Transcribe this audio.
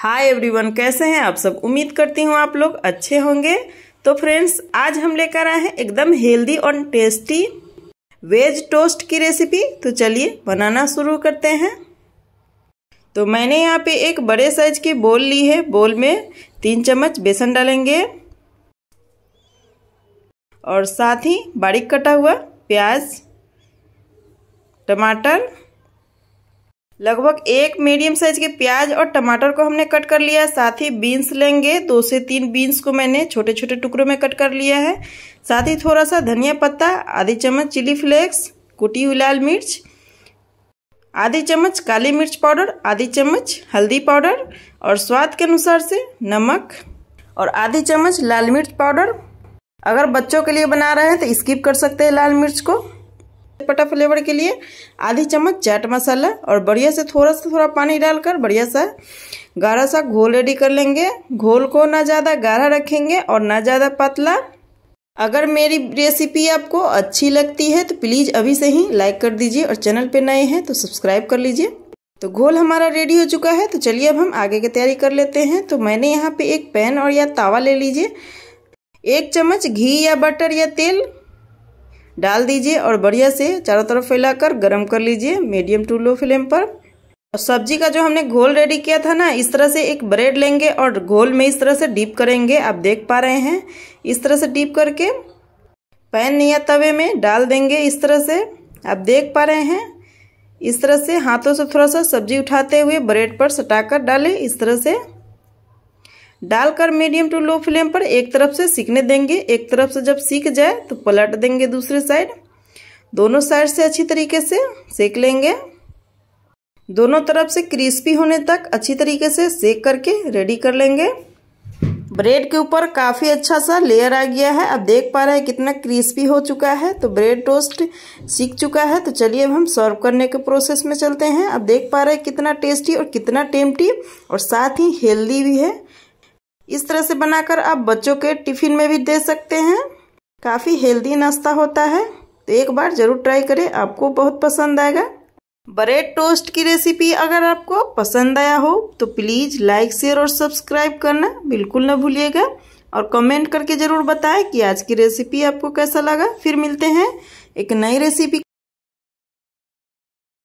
hi everyone कैसे हैं आप सब उम्मीद करती हूँ आप लोग अच्छे होंगे तो फ्रेंड्स आज हम लेकर आए हैं एकदम हेल्दी और टेस्टी वेज टोस्ट की रेसिपी तो चलिए बनाना शुरू करते हैं तो मैंने यहाँ पे एक बड़े साइज की बोल ली है बोल में तीन चम्मच बेसन डालेंगे और साथ ही बारीक कटा हुआ प्याज टमाटर लगभग एक मीडियम साइज के प्याज और टमाटर को हमने कट कर लिया है साथ ही बीन्स लेंगे दो से तीन बीन्स को मैंने छोटे छोटे टुकड़ों में कट कर लिया है साथ ही थोड़ा सा धनिया पत्ता आधी चम्मच चिली फ्लेक्स कुटी हुई लाल मिर्च आधी चम्मच काली मिर्च पाउडर आधी चम्मच हल्दी पाउडर और स्वाद के अनुसार से नमक और आधी चम्मच लाल मिर्च पाउडर अगर बच्चों के लिए बना रहे हैं तो स्किप कर सकते हैं लाल मिर्च को चटपटा फ्लेवर के लिए आधी चम्मच चाट मसाला और बढ़िया से थोड़ा सा थोड़ा पानी डालकर बढ़िया सा गाढ़ा सा घोल रेडी कर लेंगे घोल को ना ज़्यादा गाढ़ा रखेंगे और ना ज़्यादा पतला अगर मेरी रेसिपी आपको अच्छी लगती है तो प्लीज़ अभी से ही लाइक कर दीजिए और चैनल पर नए हैं तो सब्सक्राइब कर लीजिए तो घोल हमारा रेडी हो चुका है तो चलिए अब हम आगे की तैयारी कर लेते हैं तो मैंने यहाँ पे एक पैन और या तावा ले लीजिए एक चम्मच घी या बटर या तेल डाल दीजिए और बढ़िया से चारों तरफ फैलाकर गरम कर लीजिए मीडियम टू लो फ्लेम पर और सब्जी का जो हमने घोल रेडी किया था ना इस तरह से एक ब्रेड लेंगे और घोल में इस तरह से डीप करेंगे आप देख पा रहे हैं इस तरह से डीप करके पैन या तवे में डाल देंगे इस तरह से आप देख पा रहे हैं इस तरह से हाथों से थोड़ा सा सब्जी उठाते हुए ब्रेड पर सटाकर डालें इस तरह से डालकर मीडियम टू लो फ्लेम पर एक तरफ से सीखने देंगे एक तरफ से जब सीख जाए तो पलट देंगे दूसरे साइड दोनों साइड से अच्छी तरीके से सेक लेंगे दोनों तरफ से क्रिस्पी होने तक अच्छी तरीके से सेक करके रेडी कर लेंगे ब्रेड के ऊपर काफ़ी अच्छा सा लेयर आ गया है अब देख पा रहे हैं कितना क्रिस्पी हो चुका है तो ब्रेड टोस्ट सीख चुका है तो चलिए अब हम सर्व करने के प्रोसेस में चलते हैं अब देख पा रहे हैं कितना टेस्टी और कितना टेम्पटी और साथ ही हेल्दी भी है इस तरह से बनाकर आप बच्चों के टिफिन में भी दे सकते हैं काफ़ी हेल्दी नाश्ता होता है तो एक बार ज़रूर ट्राई करें आपको बहुत पसंद आएगा ब्रेड टोस्ट की रेसिपी अगर आपको पसंद आया हो तो प्लीज़ लाइक शेयर और सब्सक्राइब करना बिल्कुल ना भूलिएगा और कमेंट करके ज़रूर बताएं कि आज की रेसिपी आपको कैसा लगा फिर मिलते हैं एक नई रेसिपी